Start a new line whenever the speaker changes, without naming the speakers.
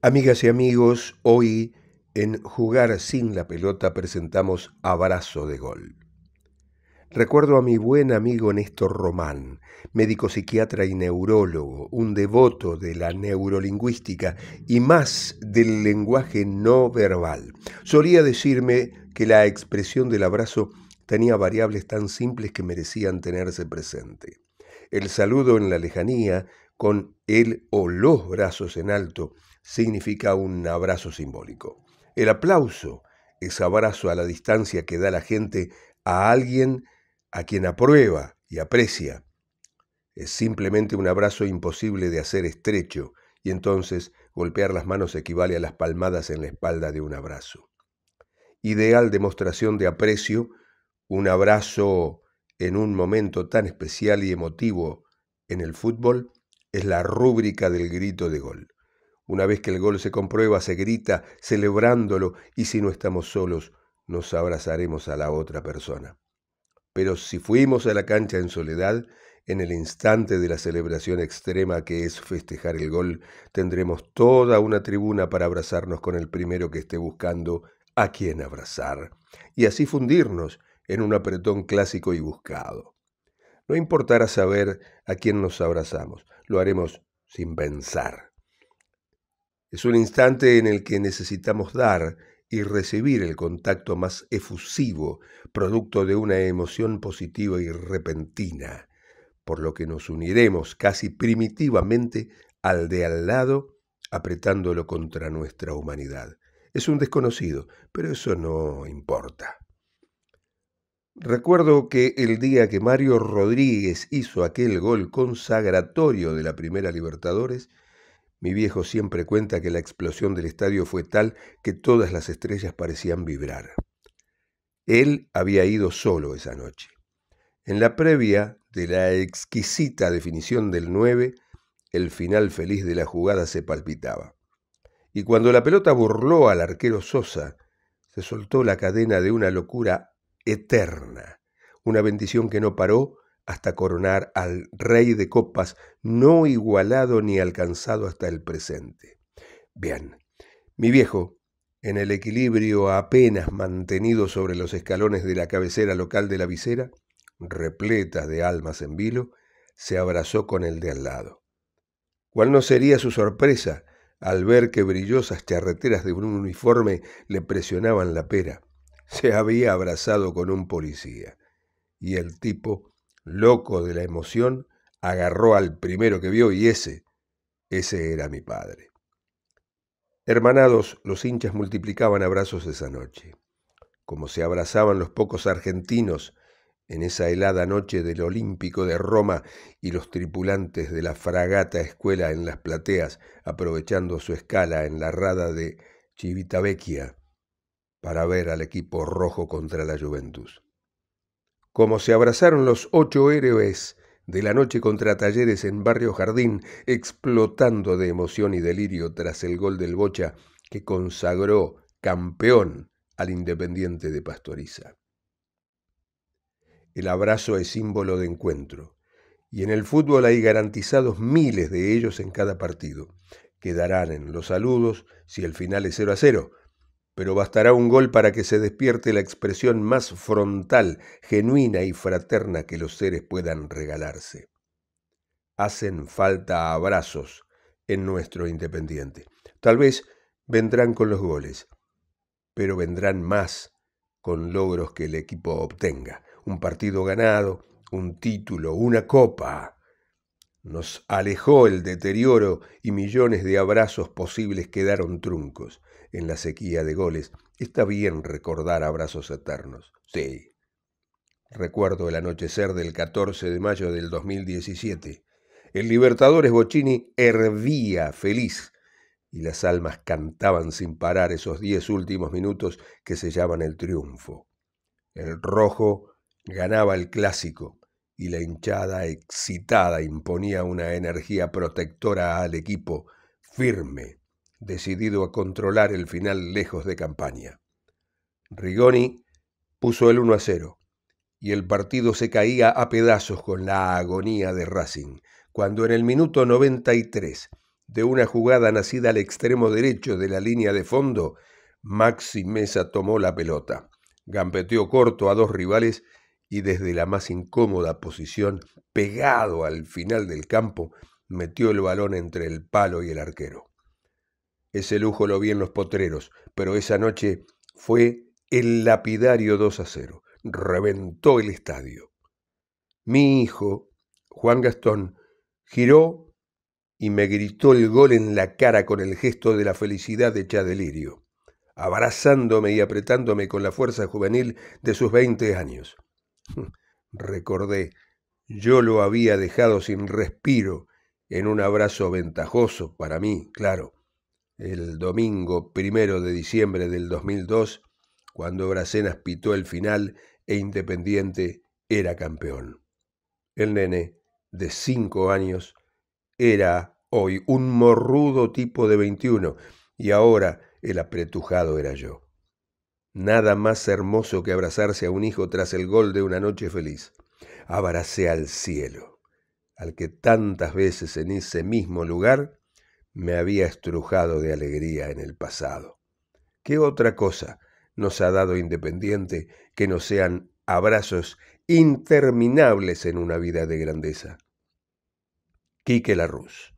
Amigas y amigos, hoy en Jugar sin la pelota presentamos Abrazo de Gol. Recuerdo a mi buen amigo Néstor Román, médico psiquiatra y neurólogo, un devoto de la neurolingüística y más del lenguaje no verbal. Solía decirme que la expresión del abrazo tenía variables tan simples que merecían tenerse presente el saludo en la lejanía con el o los brazos en alto significa un abrazo simbólico. El aplauso es abrazo a la distancia que da la gente a alguien a quien aprueba y aprecia. Es simplemente un abrazo imposible de hacer estrecho y entonces golpear las manos equivale a las palmadas en la espalda de un abrazo. Ideal demostración de aprecio, un abrazo en un momento tan especial y emotivo en el fútbol es la rúbrica del grito de gol. Una vez que el gol se comprueba, se grita, celebrándolo, y si no estamos solos, nos abrazaremos a la otra persona. Pero si fuimos a la cancha en soledad, en el instante de la celebración extrema que es festejar el gol, tendremos toda una tribuna para abrazarnos con el primero que esté buscando a quien abrazar, y así fundirnos en un apretón clásico y buscado. No importará saber a quién nos abrazamos, lo haremos sin pensar. Es un instante en el que necesitamos dar y recibir el contacto más efusivo, producto de una emoción positiva y repentina, por lo que nos uniremos casi primitivamente al de al lado, apretándolo contra nuestra humanidad. Es un desconocido, pero eso no importa. Recuerdo que el día que Mario Rodríguez hizo aquel gol consagratorio de la Primera Libertadores, mi viejo siempre cuenta que la explosión del estadio fue tal que todas las estrellas parecían vibrar. Él había ido solo esa noche. En la previa de la exquisita definición del 9, el final feliz de la jugada se palpitaba. Y cuando la pelota burló al arquero Sosa, se soltó la cadena de una locura eterna, una bendición que no paró hasta coronar al Rey de Copas, no igualado ni alcanzado hasta el presente. Bien, mi viejo, en el equilibrio apenas mantenido sobre los escalones de la cabecera local de la visera, repleta de almas en vilo, se abrazó con el de al lado. ¿Cuál no sería su sorpresa al ver que brillosas charreteras de un uniforme le presionaban la pera? se había abrazado con un policía. Y el tipo, loco de la emoción, agarró al primero que vio y ese, ese era mi padre. Hermanados, los hinchas multiplicaban abrazos esa noche, como se abrazaban los pocos argentinos en esa helada noche del Olímpico de Roma y los tripulantes de la fragata escuela en las plateas, aprovechando su escala en la rada de Chivitavecchia, para ver al equipo rojo contra la Juventus. Como se abrazaron los ocho héroes de la noche contra Talleres en Barrio Jardín, explotando de emoción y delirio tras el gol del Bocha que consagró campeón al Independiente de Pastoriza. El abrazo es símbolo de encuentro, y en el fútbol hay garantizados miles de ellos en cada partido. Quedarán en los saludos si el final es 0 a 0, pero bastará un gol para que se despierte la expresión más frontal, genuina y fraterna que los seres puedan regalarse. Hacen falta abrazos en nuestro Independiente. Tal vez vendrán con los goles, pero vendrán más con logros que el equipo obtenga. Un partido ganado, un título, una copa. Nos alejó el deterioro y millones de abrazos posibles quedaron truncos en la sequía de goles. Está bien recordar abrazos eternos. Sí. Recuerdo el anochecer del 14 de mayo del 2017. El Libertadores Bocini hervía feliz y las almas cantaban sin parar esos diez últimos minutos que sellaban el triunfo. El rojo ganaba el clásico y la hinchada excitada imponía una energía protectora al equipo firme, decidido a controlar el final lejos de campaña. Rigoni puso el 1 a 0 y el partido se caía a pedazos con la agonía de Racing, cuando en el minuto 93 de una jugada nacida al extremo derecho de la línea de fondo, Maxi Mesa tomó la pelota, gambeteó corto a dos rivales y desde la más incómoda posición, pegado al final del campo, metió el balón entre el palo y el arquero. Ese lujo lo vi en los potreros, pero esa noche fue el lapidario 2 a 0. Reventó el estadio. Mi hijo, Juan Gastón, giró y me gritó el gol en la cara con el gesto de la felicidad hecha delirio, abrazándome y apretándome con la fuerza juvenil de sus 20 años. Recordé, yo lo había dejado sin respiro en un abrazo ventajoso para mí, claro, el domingo primero de diciembre del 2002, cuando Bracenas pitó el final e Independiente era campeón. El nene, de cinco años, era hoy un morrudo tipo de 21 y ahora el apretujado era yo. Nada más hermoso que abrazarse a un hijo tras el gol de una noche feliz. Abracé al cielo, al que tantas veces en ese mismo lugar me había estrujado de alegría en el pasado. ¿Qué otra cosa nos ha dado Independiente que no sean abrazos interminables en una vida de grandeza? Quique Larruz.